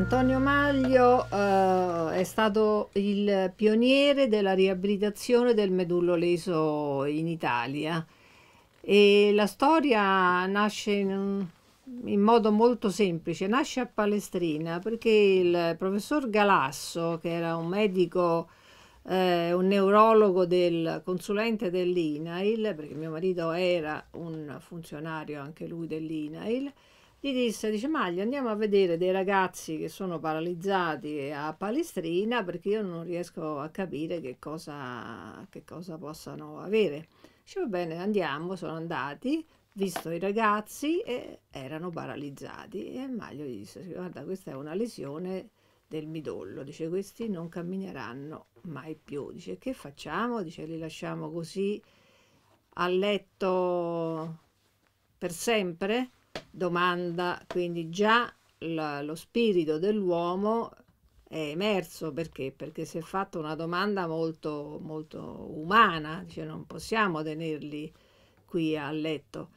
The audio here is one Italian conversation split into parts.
Antonio Maglio eh, è stato il pioniere della riabilitazione del medullo leso in Italia e la storia nasce in, in, modo molto semplice, nasce a Palestrina perché il professor Galasso, che era un medico, eh, un neurologo del consulente dell'INAIL, perché mio marito era un funzionario anche lui dell'INAIL, gli disse, dice Maglia andiamo a vedere dei ragazzi che sono paralizzati a Palestrina perché io non riesco a capire che cosa, che cosa possano avere. Dice va bene andiamo, sono andati, visto i ragazzi e erano paralizzati e Maglio gli disse guarda questa è una lesione del midollo, dice questi non cammineranno mai più, dice che facciamo? Dice li lasciamo così a letto per sempre? domanda, quindi già la, lo spirito dell'uomo è emerso perché? Perché si è fatta una domanda molto, molto umana, cioè non possiamo tenerli qui a letto.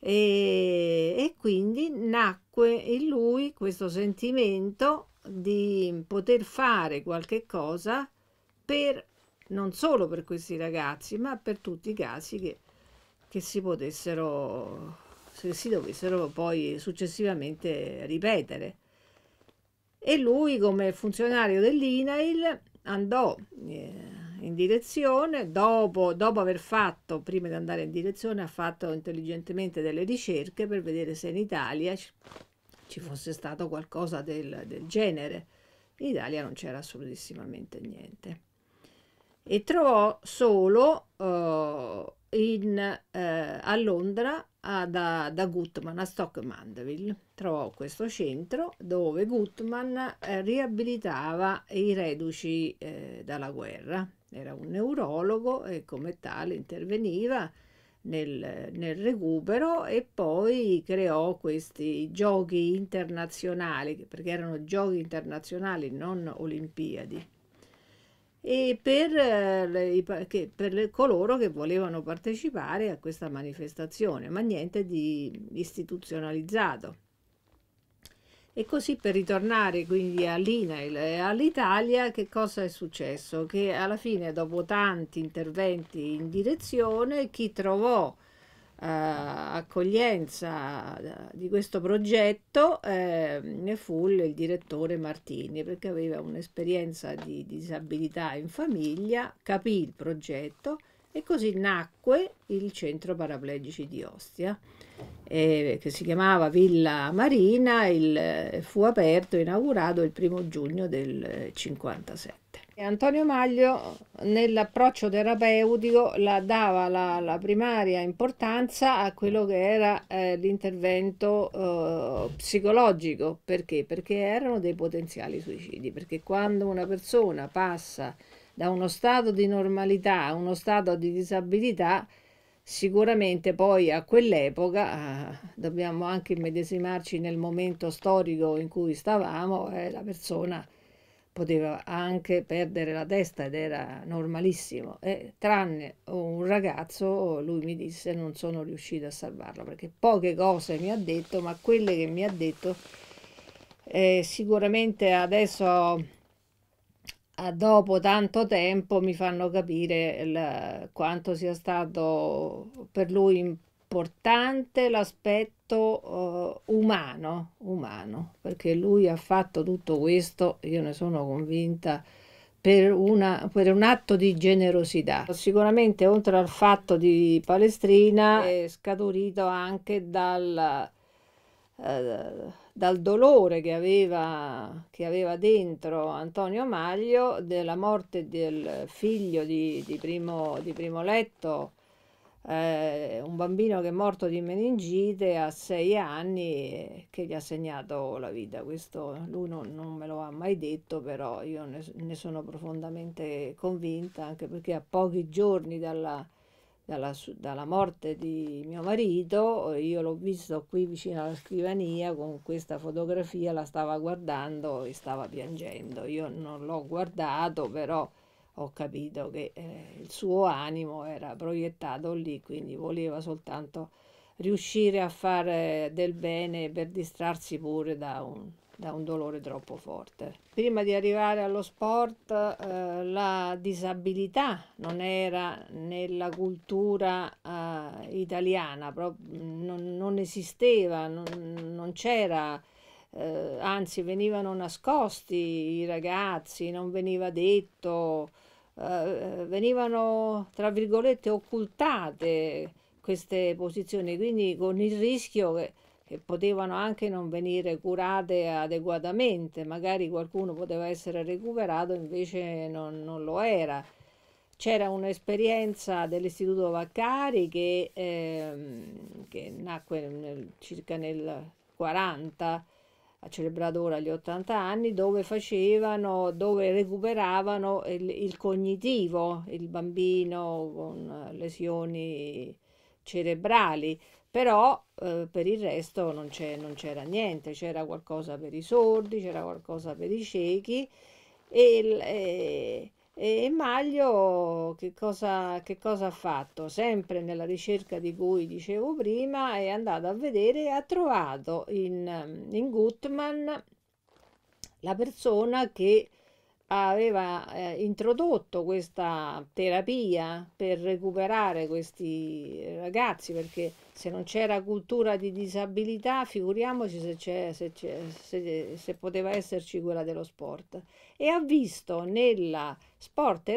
E, e quindi nacque in lui questo sentimento di poter fare qualche cosa per, non solo per questi ragazzi, ma per tutti i casi che, che si potessero se si dovessero poi successivamente ripetere. E lui come funzionario dell'INAIL andò eh, in direzione, dopo, dopo aver fatto, prima di andare in direzione, ha fatto intelligentemente delle ricerche per vedere se in Italia ci fosse stato qualcosa del, del genere. In Italia non c'era assolutissimamente niente. E trovò solo... Uh, in, eh, a Londra a, da, da, Gutman a Stock Mandeville. Trovò questo centro dove Gutman eh, riabilitava i reduci eh, dalla guerra. Era un neurologo e come tale interveniva nel, nel, recupero e poi creò questi giochi internazionali, perché erano giochi internazionali, non olimpiadi e per, eh, che, per, coloro che volevano partecipare a questa manifestazione, ma niente di istituzionalizzato. E così per ritornare quindi all'INAIL e all'Italia, che cosa è successo? Che alla fine, dopo tanti interventi in direzione, chi trovò eh, accoglienza eh, di questo progetto eh, ne fu il direttore Martini perché aveva un'esperienza di disabilità in famiglia, capì il progetto e così nacque il centro paraplegici di Ostia eh, che si chiamava Villa Marina, il, eh, fu aperto e inaugurato il primo giugno del 1957. Antonio Maglio nell'approccio terapeutico la dava la, la, primaria importanza a quello che era eh, l'intervento eh, psicologico. Perché? Perché erano dei potenziali suicidi, perché quando una persona passa da uno stato di normalità a uno stato di disabilità, sicuramente poi a quell'epoca eh, dobbiamo anche immedesimarci nel momento storico in cui stavamo, eh, la persona poteva anche perdere la testa ed era normalissimo, e, eh, tranne un ragazzo lui mi disse non sono riuscito a salvarlo perché poche cose mi ha detto, ma quelle che mi ha detto eh, sicuramente adesso dopo tanto tempo mi fanno capire il, quanto sia stato per lui importante l'aspetto uh, umano, umano, perché lui ha fatto tutto questo, io ne sono convinta, per, una, per, un atto di generosità. Sicuramente oltre al fatto di Palestrina è scaturito anche dal, eh, dal dolore che aveva, che aveva, dentro Antonio Maglio della morte del figlio di, di, primo, di primo letto eh, un bambino che è morto di meningite a sei anni eh, che gli ha segnato la vita. Questo lui non, non me lo ha mai detto, però io ne, ne, sono profondamente convinta, anche perché a pochi giorni dalla, dalla, dalla morte di mio marito, io l'ho visto qui vicino alla scrivania con questa fotografia, la stava guardando e stava piangendo. Io non l'ho guardato, però ho capito che eh, il suo animo era proiettato lì, quindi voleva soltanto riuscire a fare del bene per distrarsi pure da un, da un dolore troppo forte. Prima di arrivare allo sport eh, la disabilità non era nella cultura eh, italiana, non, non, esisteva, non, non c'era... Eh, anzi venivano nascosti i ragazzi, non veniva detto eh, venivano, tra virgolette, occultate queste posizioni, quindi con il rischio che, che potevano anche non venire curate adeguatamente, magari qualcuno poteva essere recuperato, invece non, non lo era. C'era un'esperienza dell'Istituto Vaccari che, ehm, che nacque nel, circa nel 40 ha celebrato ora gli 80 anni, dove facevano, dove recuperavano il, il cognitivo, il bambino con lesioni cerebrali, però eh, per il resto non, non, c'era niente, c'era qualcosa per i sordi, c'era qualcosa per i ciechi e, e eh, e Maglio che cosa, che cosa, ha fatto? Sempre nella ricerca di cui dicevo prima, è andato a vedere e ha trovato in, in Gutman la persona che aveva eh, introdotto questa terapia per recuperare questi ragazzi perché se non c'era cultura di disabilità, figuriamoci se, c'è, se, c'è, se, se, poteva esserci quella dello sport. E ha visto nella sport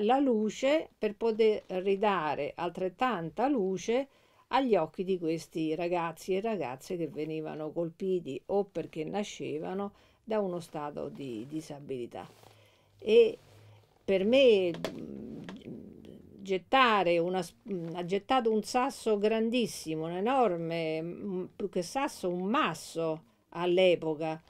la luce per poter ridare altrettanta luce agli occhi di questi ragazzi e ragazze che venivano colpiti o perché nascevano da uno stato di disabilità. E per me gettare una, mm, ha gettato un sasso grandissimo, un enorme, mm, più che sasso, un masso all'epoca,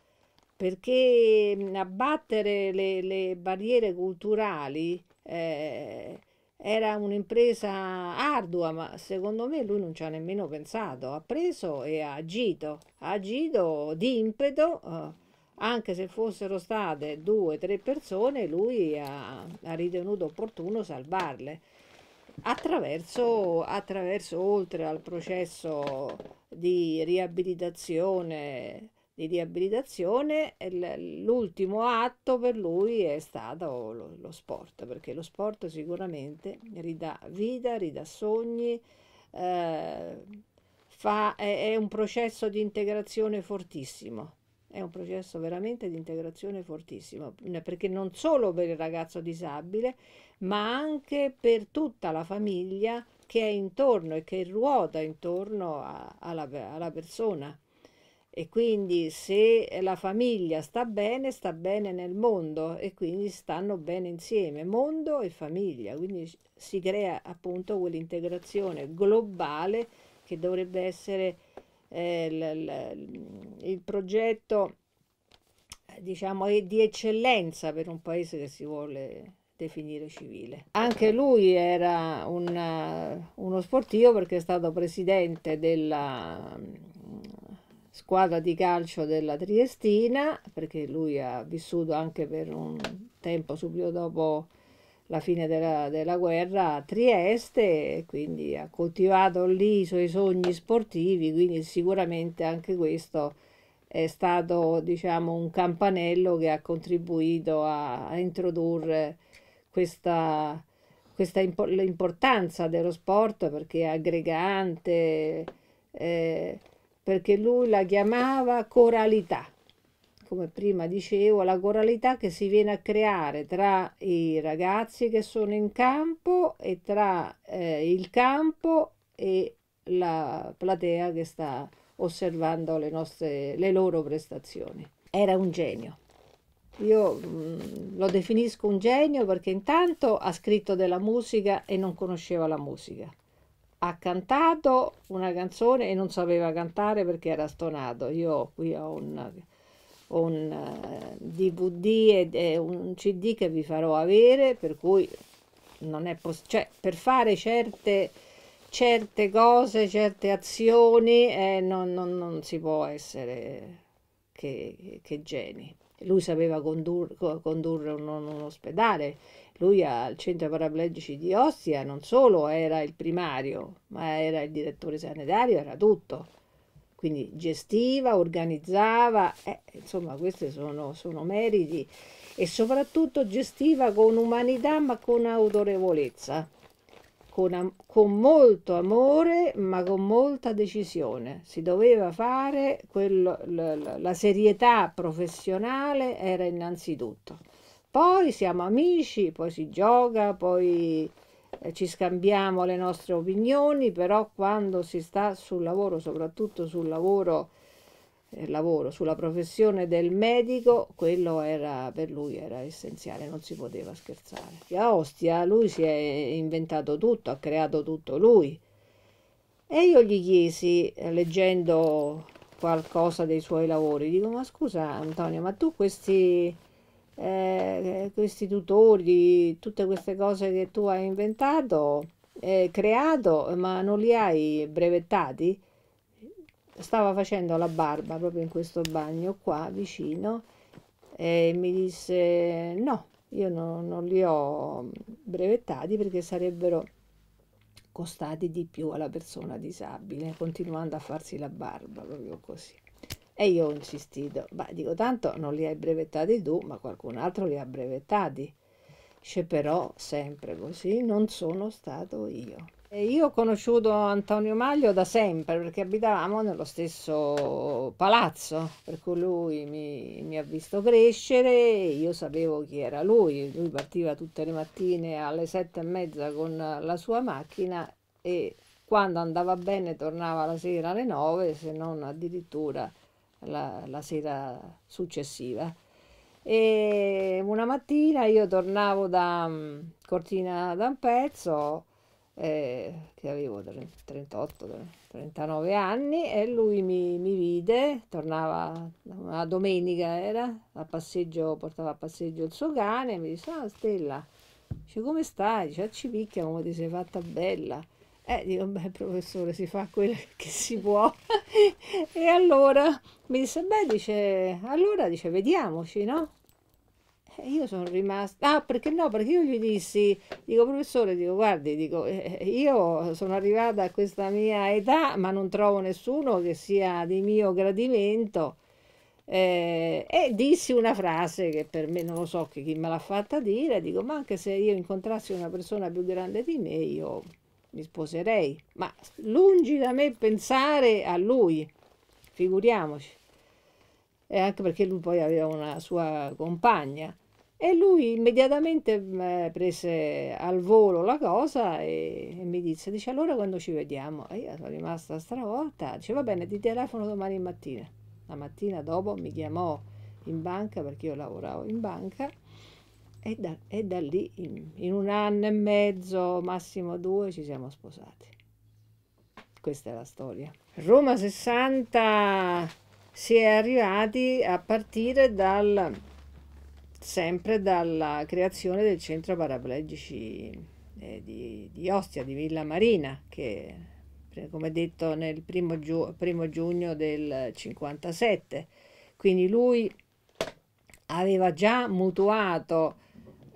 perché mm, abbattere le, le barriere culturali eh, era un'impresa ardua, ma secondo me lui non ci ha nemmeno pensato, ha preso e ha agito, ha agito di impeto. Eh, anche se fossero state due o tre persone, lui ha, ha ritenuto opportuno salvarle attraverso, attraverso oltre al processo di riabilitazione, di riabilitazione l'ultimo atto per lui è stato lo, lo, sport, perché lo sport sicuramente ridà vita, ridà sogni, eh, fa, è, è un processo di integrazione fortissimo è un processo veramente di integrazione fortissimo, perché non solo per il ragazzo disabile, ma anche per tutta la famiglia che è intorno e che ruota intorno a, alla, alla persona. E quindi se la famiglia sta bene, sta bene nel mondo e quindi stanno bene insieme, mondo e famiglia. Quindi si crea appunto quell'integrazione globale che dovrebbe essere eh, l, l, il progetto eh, diciamo, di eccellenza per un paese che si vuole definire civile. Anche certo. lui era un, eh, uno sportivo perché è stato presidente della mm, squadra di calcio della Triestina, perché lui ha vissuto anche per un tempo subito dopo la fine della, della guerra a Trieste, quindi ha coltivato lì i suoi sogni sportivi, quindi sicuramente anche questo è stato diciamo, un campanello che ha contribuito a, a introdurre questa, questa impo l'importanza dello sport perché è aggregante, eh, perché lui la chiamava coralità come prima dicevo, la coralità che si viene a creare tra i ragazzi che sono in campo e tra eh, il campo e la platea che sta osservando le, nostre, le loro prestazioni. Era un genio. Io mh, mm, lo definisco un genio perché intanto ha scritto della musica e non conosceva la musica. Ha cantato una canzone e non sapeva cantare perché era stonato. Io qui ho un un eh, DVD e, un CD che vi farò avere, per cui non è possibile, cioè per fare certe, certe cose, certe azioni eh, non, non, non, si può essere che, che geni. Lui sapeva condur condurre un, un, ospedale, lui al centro paraplegici di Ostia non solo era il primario, ma era il direttore sanitario, era tutto quindi gestiva, organizzava, eh, insomma questi sono, sono meriti e soprattutto gestiva con umanità ma con autorevolezza, con, con, molto amore ma con molta decisione. Si doveva fare, quello, la, la serietà professionale era innanzitutto. Poi siamo amici, poi si gioca, poi eh, ci scambiamo le nostre opinioni, però quando si sta sul lavoro, soprattutto sul lavoro, eh, lavoro sulla professione del medico, quello era, per lui era essenziale, non si poteva scherzare. A Ostia lui si è inventato tutto, ha creato tutto lui. E io gli chiesi, eh, leggendo qualcosa dei suoi lavori, dico ma scusa Antonio, ma tu questi eh, questi tutori, tutte queste cose che tu hai inventato, eh, creato, ma non li hai brevettati? Stava facendo la barba proprio in questo bagno qua vicino e mi disse no, io no, non li ho brevettati perché sarebbero costati di più alla persona disabile, continuando a farsi la barba proprio così. E io ho insistito, ma dico tanto non li hai brevettati tu, ma qualcun altro li ha brevettati. Dice però sempre così, non sono stato io. E io ho conosciuto Antonio Maglio da sempre perché abitavamo nello stesso palazzo, per cui lui mi, mi ha visto crescere io sapevo chi era lui. Lui partiva tutte le mattine alle sette e mezza con la sua macchina e quando andava bene tornava la sera alle nove, se non addirittura la, la sera successiva. E una mattina io tornavo da mm, Cortina da un pezzo, eh, che avevo 38, 39 anni, e lui mi, mi vide, tornava una domenica era, a passeggio, portava a passeggio il suo cane, e mi disse, ah Stella, dice, come stai? Dice, ah, ci picchia come ti sei fatta bella. Eh, dico, beh, professore, si fa quello che si può. e allora mi disse, beh, dice, allora dice, vediamoci, no? E io sono rimasta, ah, perché no? Perché io gli dissi, dico, professore, dico, guardi, dico, eh, eh, io sono arrivata a questa mia età, ma non trovo nessuno che sia di mio gradimento. Eh, e dissi una frase che per me non lo so chi me l'ha fatta dire, dico, ma anche se io incontrassi una persona più grande di me, io mi sposerei, ma lungi da me pensare a lui, figuriamoci. E anche perché lui poi aveva una sua compagna. E lui immediatamente eh, prese al volo la cosa e, e, mi disse, dice allora quando ci vediamo? E io sono rimasta stravolta, dice va bene, ti telefono domani mattina. La mattina dopo mi chiamò in banca perché io lavoravo in banca e da, e da lì, in, in, un anno e mezzo, massimo due, ci siamo sposati. Questa è la storia. Roma 60 si è arrivati a partire dal, sempre dalla creazione del centro paraplegici eh, di, di Ostia, di Villa Marina, che come detto nel primo, giu primo, giugno del 57. Quindi lui aveva già mutuato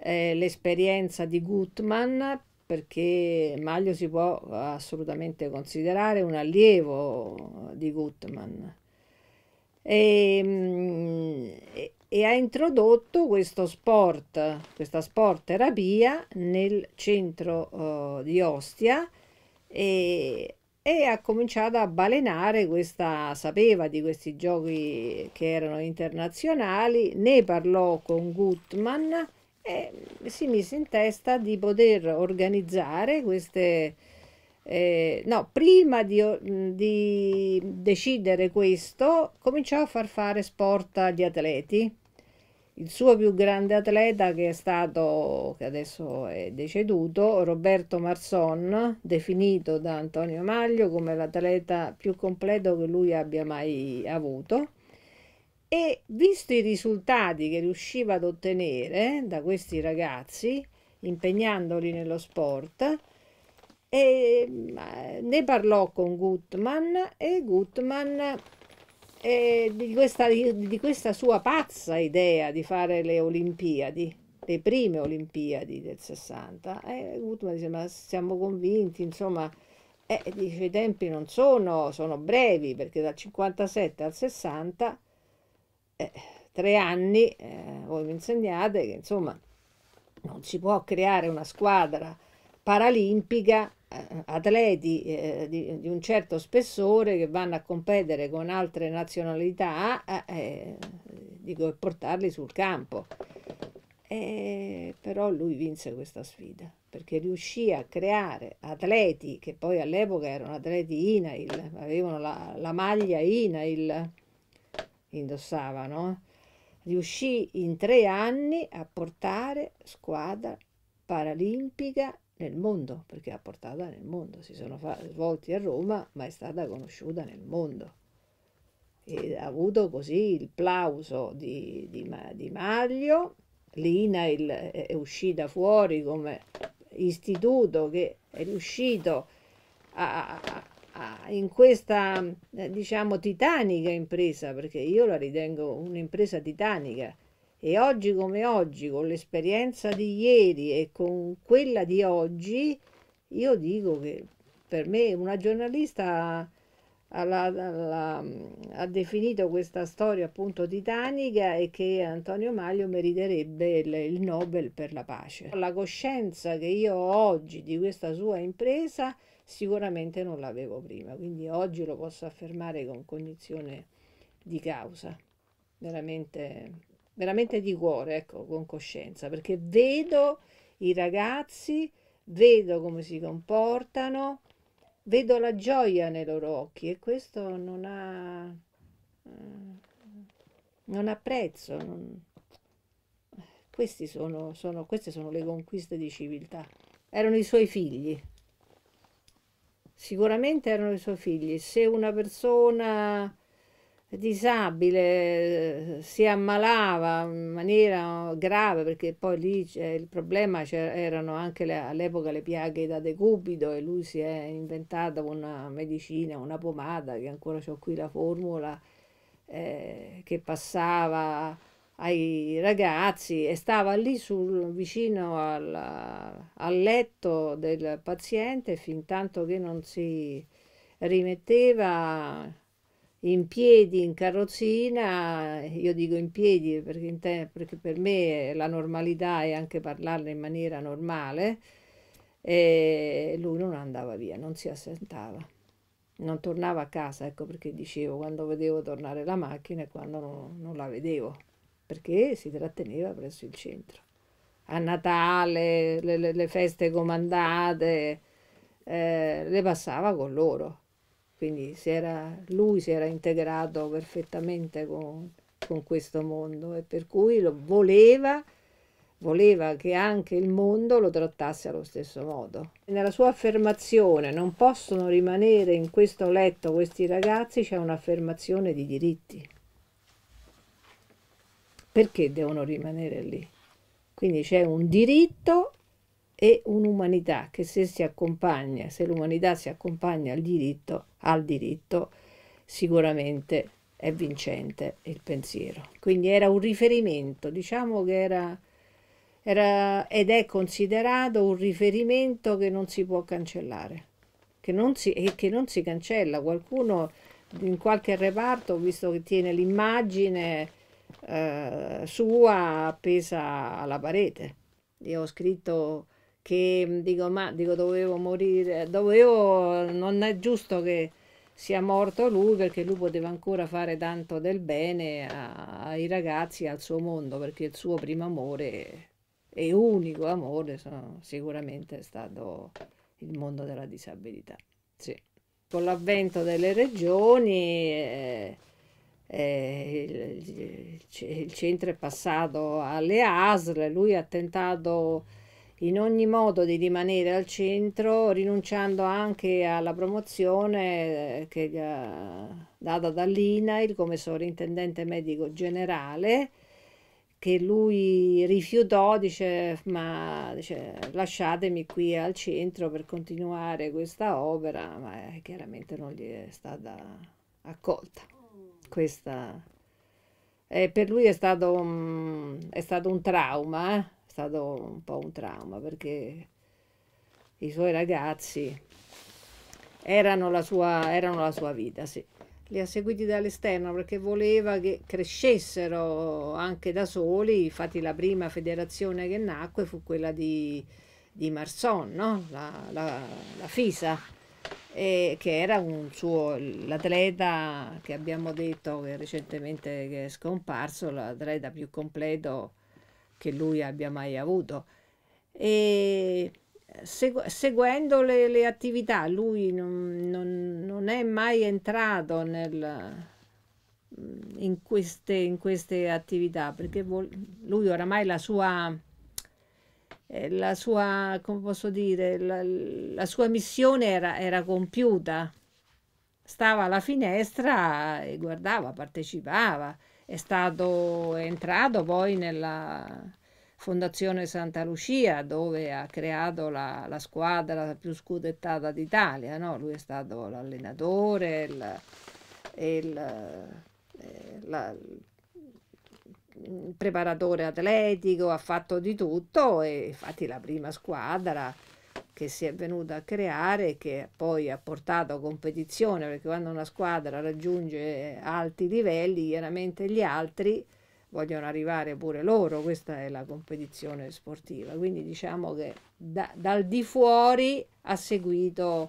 eh, l'esperienza di Gutmann perché Maglio si può assolutamente considerare un allievo di Gutmann. Ehm, e, e, ha introdotto questo sport, questa sport nel centro uh, di Ostia e, e, ha cominciato a balenare questa, sapeva di questi giochi che erano internazionali, ne parlò con Gutmann e eh, si mise in testa di poter organizzare queste... Eh, no, prima di, di, decidere questo, cominciò a far fare sport agli atleti. Il suo più grande atleta, che è stato, che adesso è deceduto, Roberto Marson, definito da Antonio Maglio come l'atleta più completo che lui abbia mai avuto e visti i risultati che riusciva ad ottenere eh, da questi ragazzi, impegnandoli nello sport, e ne parlò con Gutman e Gutman eh, di, questa, di, questa, sua pazza idea di fare le Olimpiadi, le prime Olimpiadi del 60. E eh, Gutman dice ma siamo convinti, insomma, eh, dice, i tempi non sono, sono brevi perché dal 57 al 60 eh, tre anni eh, voi mi insegnate che insomma non si può creare una squadra paralimpica eh, atleti eh, di, di, un certo spessore che vanno a competere con altre nazionalità eh, eh dico, e portarli sul campo. E, eh, però lui vinse questa sfida perché riuscì a creare atleti che poi all'epoca erano atleti INAIL, avevano la, la maglia INAIL indossavano, riuscì in tre anni a portare squadra paralimpica nel mondo, perché ha portata nel mondo, si sono svolti a Roma, ma è stata conosciuta nel mondo. E ha avuto così il plauso di, di, di Maglio, l'INA il, è uscita fuori come istituto che è riuscito a, in questa eh, diciamo titanica impresa, perché io la ritengo un'impresa titanica e oggi come oggi, con l'esperienza di ieri e con quella di oggi, io dico che per me una giornalista alla, alla, ha definito questa storia appunto titanica e che Antonio Maglio meriterebbe il, il Nobel per la pace. La coscienza che io ho oggi di questa sua impresa sicuramente non l'avevo prima, quindi oggi lo posso affermare con cognizione di causa, veramente, veramente di cuore, ecco, con coscienza, perché vedo i ragazzi, vedo come si comportano, vedo la gioia nei loro occhi e questo non ha, mm, non ha prezzo. Non... Sono, sono, queste sono le conquiste di civiltà. Erano i suoi figli sicuramente erano i suoi figli. Se una persona disabile eh, si ammalava in maniera grave, perché poi lì il problema c'erano anche le, all'epoca le piaghe da decubito e lui si è inventato una medicina, una pomata, che ancora ho qui la formula, eh, che passava ai ragazzi e stava lì sul, vicino al, al, letto del paziente fin tanto che non si rimetteva in piedi in carrozzina, io dico in piedi perché, in te, perché per me la normalità è anche parlarne in maniera normale, e lui non andava via, non si assentava, non tornava a casa, ecco perché dicevo quando vedevo tornare la macchina e quando non, non la vedevo perché si tratteneva presso il centro. A Natale, le, le, le feste comandate, eh, le passava con loro. Quindi si era, lui si era integrato perfettamente con, con questo mondo e per cui lo voleva voleva che anche il mondo lo trattasse allo stesso modo. Nella sua affermazione non possono rimanere in questo letto questi ragazzi c'è un'affermazione di diritti perché devono rimanere lì? Quindi c'è un diritto e un'umanità che se si accompagna, se l'umanità si accompagna al diritto, al diritto sicuramente è vincente il pensiero. Quindi era un riferimento, diciamo che era, era ed è considerato un riferimento che non si può cancellare, che non si, e che non si cancella. Qualcuno in qualche reparto, visto che tiene l'immagine, eh, sua appesa alla parete. Io ho scritto che mm, dico ma dico, dovevo morire, dovevo, non è giusto che sia morto lui perché lui poteva ancora fare tanto del bene a, ai ragazzi, e al suo mondo, perché il suo primo amore e unico amore sono, sicuramente è stato il mondo della disabilità. Sì. Con l'avvento delle regioni... Eh, eh, il, il, centro è passato alle ASL, lui ha tentato in ogni modo di rimanere al centro, rinunciando anche alla promozione eh, che gli eh, ha data dall'INAIL come sovrintendente medico generale che lui rifiutò, dice ma dice, lasciatemi qui al centro per continuare questa opera, ma eh, chiaramente non gli è stata accolta questa... Eh, per lui è stato, un, è stato un trauma, eh? è stato un po' un trauma perché i suoi ragazzi erano la sua, erano la sua vita, sì. Li ha seguiti dall'esterno perché voleva che crescessero anche da soli, infatti la prima federazione che nacque fu quella di, di Marson, no? la, la, la FISA e che era un suo l'atleta che abbiamo detto che recentemente che è scomparso, l'atleta più completo che lui abbia mai avuto. E segu, seguendo le, le, attività, lui non, non, non è mai entrato nel, in, queste, in queste attività perché vol, lui oramai la sua eh, la sua, come posso dire, la, la sua missione era, era, compiuta. Stava alla finestra e guardava, partecipava. È stato entrato poi nella Fondazione Santa Lucia, dove ha creato la, la squadra più scudettata d'Italia. No? Lui è stato l'allenatore, il, il, eh, la, preparatore atletico, ha fatto di tutto e infatti la prima squadra che si è venuta a creare che poi ha portato competizione perché quando una squadra raggiunge alti livelli chiaramente gli altri vogliono arrivare pure loro questa è la competizione sportiva quindi diciamo che da, dal di fuori ha seguito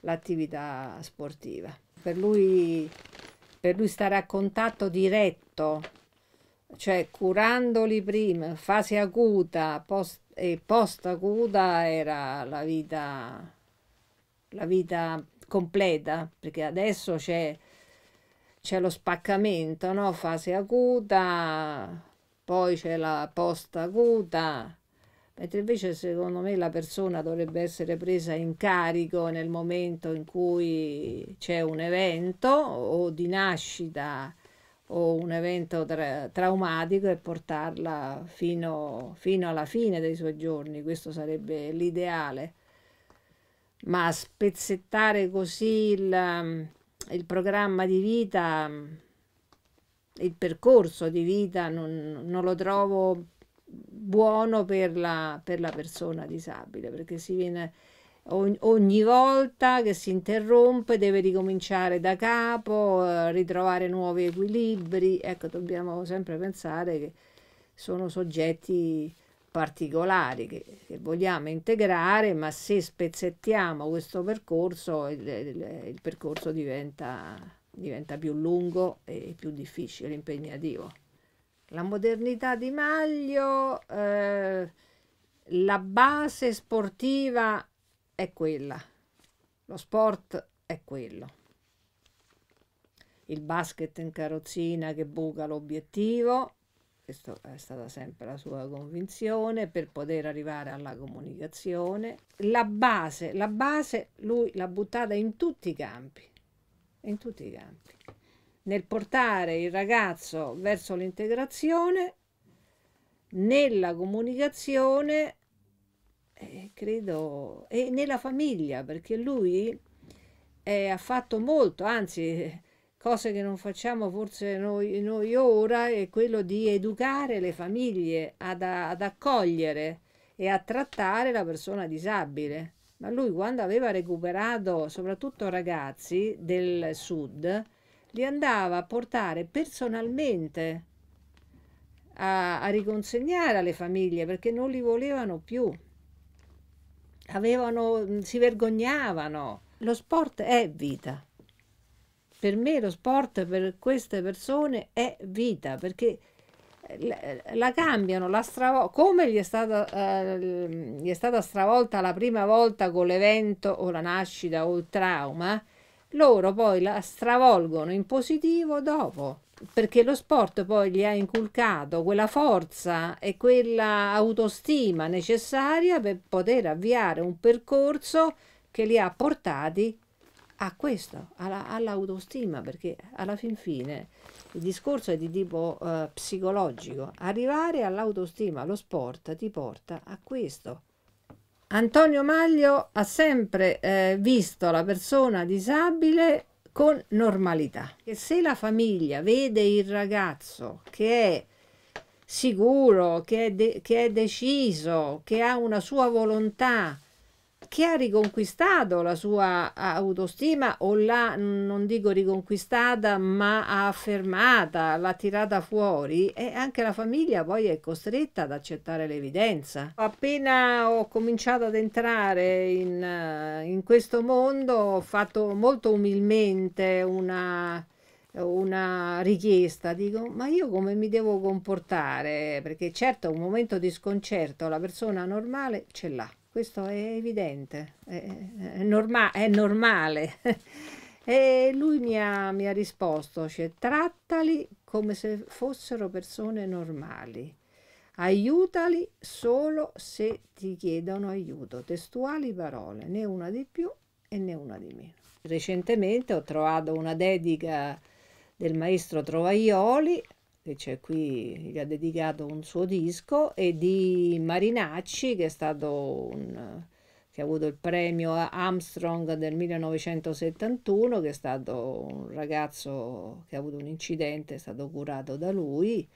l'attività sportiva per lui, per lui stare a contatto diretto cioè curandoli prima, fase acuta post, e post acuta era la vita, la vita completa, perché adesso c'è, c'è lo spaccamento, no? fase acuta, poi c'è la post acuta, mentre invece secondo me la persona dovrebbe essere presa in carico nel momento in cui c'è un evento o di nascita o un evento tra traumatico e portarla fino, fino alla fine dei suoi giorni, questo sarebbe l'ideale. Ma spezzettare così il, il programma di vita, il percorso di vita, non, non lo trovo buono per la, per la persona disabile, perché si viene ogni, volta che si interrompe deve ricominciare da capo, eh, ritrovare nuovi equilibri. Ecco, dobbiamo sempre pensare che sono soggetti particolari che, che, vogliamo integrare, ma se spezzettiamo questo percorso, il, il, il percorso diventa, diventa, più lungo e più difficile, impegnativo. La modernità di Maglio, eh, la base sportiva è quella, lo sport è quello. Il basket in carrozzina che buca l'obiettivo, questa è stata sempre la sua convinzione, per poter arrivare alla comunicazione. La base, la base lui l'ha buttata in tutti i campi, in tutti i campi. Nel portare il ragazzo verso l'integrazione, nella comunicazione eh, credo, e nella famiglia, perché lui eh, ha fatto molto, anzi cose che non facciamo forse noi, noi, ora, è quello di educare le famiglie ad, ad accogliere e a trattare la persona disabile. Ma lui quando aveva recuperato soprattutto ragazzi del sud, li andava a portare personalmente a, a riconsegnare alle famiglie perché non li volevano più avevano, mm, si vergognavano. Lo sport è vita. Per me lo sport per queste persone è vita perché eh, eh, la, cambiano, la stravol- come gli è, stata, eh, gli è stata stravolta la prima volta con l'evento o la nascita o il trauma, loro poi la stravolgono in positivo dopo perché lo sport poi gli ha inculcato quella forza e quella autostima necessaria per poter avviare un percorso che li ha portati a questo, alla, all'autostima, perché alla fin fine il discorso è di tipo eh, psicologico. Arrivare all'autostima, lo sport ti porta a questo. Antonio Maglio ha sempre eh, visto la persona disabile con normalità. E se la famiglia vede il ragazzo che è sicuro, che è, che è deciso, che ha una sua volontà, che ha riconquistato la sua autostima o l'ha, non dico riconquistata, ma ha affermata, l'ha tirata fuori e anche la famiglia poi è costretta ad accettare l'evidenza. Appena ho cominciato ad entrare in, in questo mondo ho fatto molto umilmente una una richiesta, dico ma io come mi devo comportare? Perché certo un momento di sconcerto la persona normale ce l'ha questo è evidente, è, è, norma- è normale. e lui mi ha, mi ha risposto, cioè, trattali come se fossero persone normali. Aiutali solo se ti chiedono aiuto. Testuali parole, né una di più e né una di meno. Recentemente ho trovato una dedica del maestro Trovaioli che c'è cioè, qui, gli ha dedicato un suo disco, e di Marinacci, che è stato un, che ha avuto il premio Armstrong del 1971, che è stato un ragazzo che ha avuto un incidente, è stato curato da lui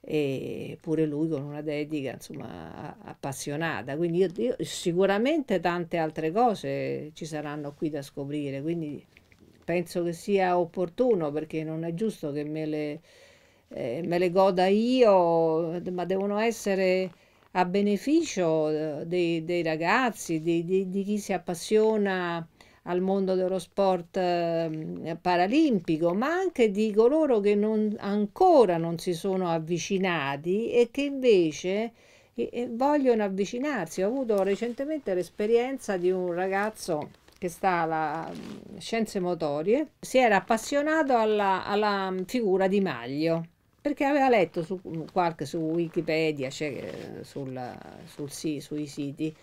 e pure lui con una dedica insomma appassionata quindi io, io, sicuramente tante altre cose ci saranno qui da scoprire quindi penso che sia opportuno perché non è giusto che me le eh, me le goda io, ma devono essere a beneficio eh, dei, dei ragazzi, di, di, di, chi si appassiona al mondo dello sport ehm, paralimpico, ma anche di coloro che non, ancora non si sono avvicinati e che invece eh, eh, vogliono avvicinarsi. Ho avuto recentemente l'esperienza di un ragazzo che sta alla mm, Scienze Motorie, si era appassionato alla, alla mm, figura di Maglio perché aveva letto su, qualche su Wikipedia, cioè, sulla, sul, sui siti,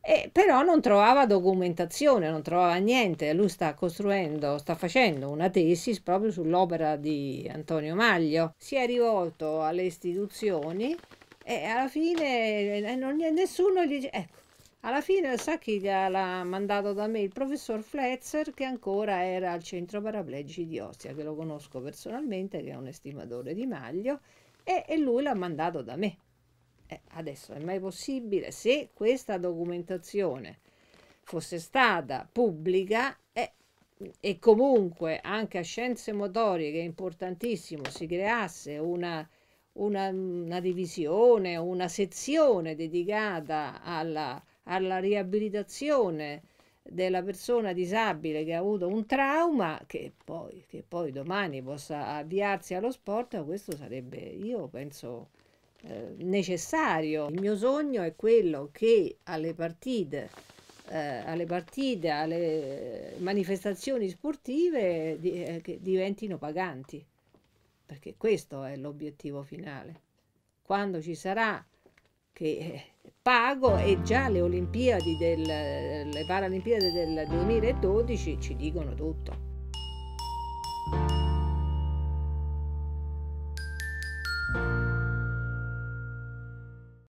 e però non trovava documentazione, non trovava niente. Lui sta costruendo, sta facendo una tesi proprio sull'opera di Antonio Maglio. Si è rivolto alle istituzioni e alla fine eh, non, nessuno gli dice, ecco, alla fine sa chi l'ha mandato da me? Il professor Fletzer che ancora era al centro paraplegici di Ostia, che lo conosco personalmente, che è un estimatore di maglio, e, e lui l'ha mandato da me. Eh, adesso è mai possibile se questa documentazione fosse stata pubblica eh, e comunque anche a scienze motorie, che è importantissimo, si creasse una... una, una divisione, una sezione dedicata alla, alla riabilitazione della persona disabile che ha avuto un trauma che poi, che poi domani possa avviarsi allo sport, questo sarebbe, io penso, eh, necessario. Il mio sogno è quello che alle partite, eh, alle, partite alle manifestazioni sportive di, eh, diventino paganti, perché questo è l'obiettivo finale. Quando ci sarà che eh, pago e già le Olimpiadi del, le Paralimpiadi del 2012 ci dicono tutto.